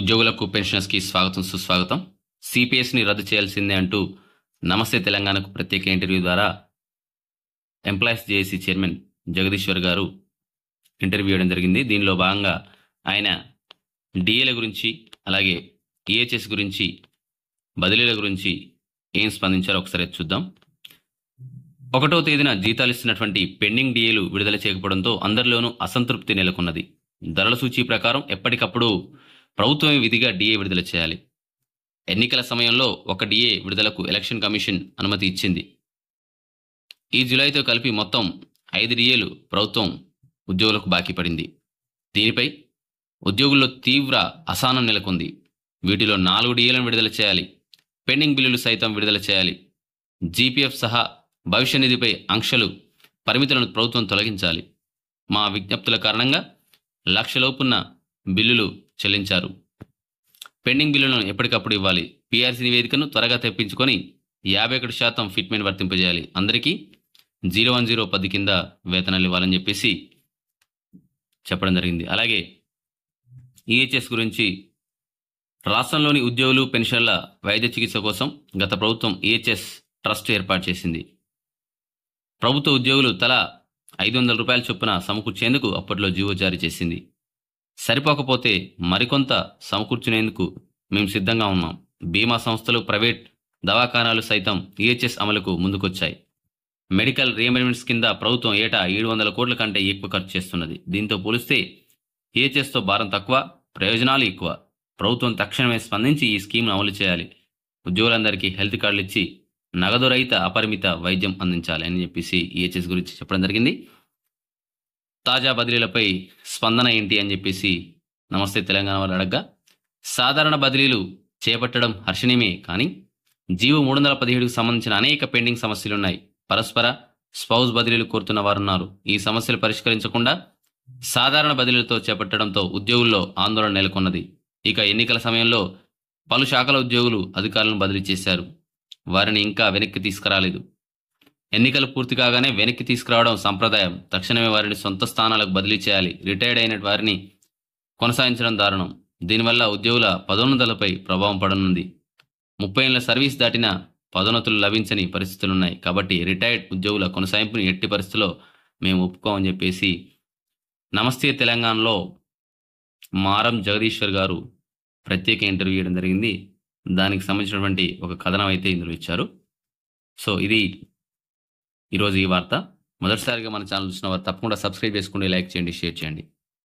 ఉద్యోగులకు పెన్షనర్స్కి స్వాగతం సుస్వాగతం సిపిఎస్ని రద్దు చేయాల్సిందే అంటూ నమస్తే తెలంగాణకు ప్రత్యేక ఇంటర్వ్యూ ద్వారా ఎంప్లాయీస్ జేఏసీ చైర్మన్ జగదీశ్వర్ గారు ఇంటర్వ్యూ ఇవ్వడం జరిగింది దీనిలో భాగంగా ఆయన డిఏల గురించి అలాగే ఈహెచ్ఎస్ గురించి బదిలీల గురించి ఏం స్పందించారో ఒకసారి చూద్దాం ఒకటో తేదీన జీతాలు ఇస్తున్నటువంటి పెండింగ్ డిఏలు విడుదల చేయకపోవడంతో అందరిలోనూ అసంతృప్తి నెలకొన్నది ధరల సూచీ ప్రకారం ఎప్పటికప్పుడు ప్రభుత్వమే విధిగా డిఏ విడుదల చేయాలి ఎన్నికల సమయంలో ఒక డిఏ విడుదలకు ఎలక్షన్ కమిషన్ అనుమతి ఇచ్చింది ఈ జులైతో కలిపి మొత్తం ఐదు డిఏలు ప్రభుత్వం ఉద్యోగులకు బాకీ పడింది దీనిపై ఉద్యోగుల్లో తీవ్ర అసానం నెలకొంది వీటిలో నాలుగు డిఏలను విడుదల చేయాలి పెండింగ్ బిల్లులు సైతం విడుదల చేయాలి జీపీఎఫ్ సహా భవిష్య నిధిపై ఆంక్షలు పరిమితులను ప్రభుత్వం తొలగించాలి మా విజ్ఞప్తుల కారణంగా లక్షలోపున్న బిల్లులు చెల్లించారు పెండింగ్ బిల్లులను ఎప్పటికప్పుడు ఇవ్వాలి పీఆర్సీ నివేదికను త్వరగా తెప్పించుకొని యాభై ఒకటి శాతం ఫిట్మెంట్ వర్తింపజేయాలి అందరికీ జీరో వన్ జీరో పది కింద వేతనాలు ఇవ్వాలని చెప్పేసి చెప్పడం జరిగింది అలాగే ఈహెచ్ఎస్ గురించి రాష్ట్రంలోని ఉద్యోగులు పెన్షన్ల వైద్య చికిత్స కోసం గత ప్రభుత్వం ఈహెచ్ఎస్ ట్రస్ట్ ఏర్పాటు చేసింది ప్రభుత్వ ఉద్యోగులు తలా ఐదు వందల రూపాయల చొప్పున సమకూర్చేందుకు అప్పట్లో జీవో జారీ చేసింది సరిపోకపోతే మరికొంత సమకూర్చునేందుకు మేము సిద్ధంగా ఉన్నాం బీమా సంస్థలు ప్రైవేట్ దవాఖానాలు సైతం ఈహెచ్ఎస్ అమలుకు ముందుకొచ్చాయి మెడికల్ రీఎంబర్మెంట్స్ కింద ప్రభుత్వం ఏటా ఏడు వందల కోట్ల కంటే ఎక్కువ ఖర్చు చేస్తున్నది దీంతో పోలిస్తే ఈహెచ్ఎస్తో భారం తక్కువ ప్రయోజనాలు ఎక్కువ ప్రభుత్వం తక్షణమే స్పందించి ఈ స్కీమ్ను అమలు చేయాలి ఉద్యోగులందరికీ హెల్త్ కార్డులు ఇచ్చి నగదు రహిత అపరిమిత వైద్యం అందించాలి అని చెప్పేసి ఈహెచ్ఎస్ గురించి చెప్పడం జరిగింది తాజా బదిలీలపై స్పందన ఏంటి అని చెప్పేసి నమస్తే తెలంగాణ వాళ్ళు అడగ్గా సాధారణ బదిలీలు చేపట్టడం హర్షణీయమే కానీ జీవో మూడు వందల పదిహేడుకు సంబంధించిన అనేక పెండింగ్ సమస్యలున్నాయి పరస్పర స్పౌజ్ బదిలీలు కోరుతున్న వారున్నారు ఈ సమస్యలు పరిష్కరించకుండా సాధారణ బదిలీలతో చేపట్టడంతో ఉద్యోగుల్లో ఆందోళన నెలకొన్నది ఇక ఎన్నికల సమయంలో పలు శాఖల ఉద్యోగులు అధికారులను బదిలీ చేశారు వారిని ఇంకా వెనక్కి తీసుకురాలేదు ఎన్నికలు పూర్తి కాగానే వెనక్కి తీసుకురావడం సంప్రదాయం తక్షణమే వారిని సొంత స్థానాలకు బదిలీ చేయాలి రిటైర్డ్ అయిన వారిని కొనసాగించడం దారుణం దీనివల్ల ఉద్యోగుల పదోన్నతలపై ప్రభావం పడనుంది ముప్పై ఏళ్ళ సర్వీస్ దాటిన పదోన్నతులు లభించని పరిస్థితులున్నాయి కాబట్టి రిటైర్డ్ ఉద్యోగుల కొనసాగింపుని ఎట్టి పరిస్థితిలో మేము ఒప్పుకోమని చెప్పేసి నమస్తే తెలంగాణలో మారం జగదీశ్వర్ గారు ప్రత్యేక ఇంటర్వ్యూ ఇవ్వడం జరిగింది దానికి సంబంధించినటువంటి ఒక కథనం అయితే ఇందులో ఇచ్చారు సో ఇది ఈరోజు ఈ వార్త మొదటిసారిగా మన ఛానల్ చూసిన వారు తప్పకుండా సబ్స్క్రైబ్ చేసుకోండి లైక్ చేయండి షేర్ చేయండి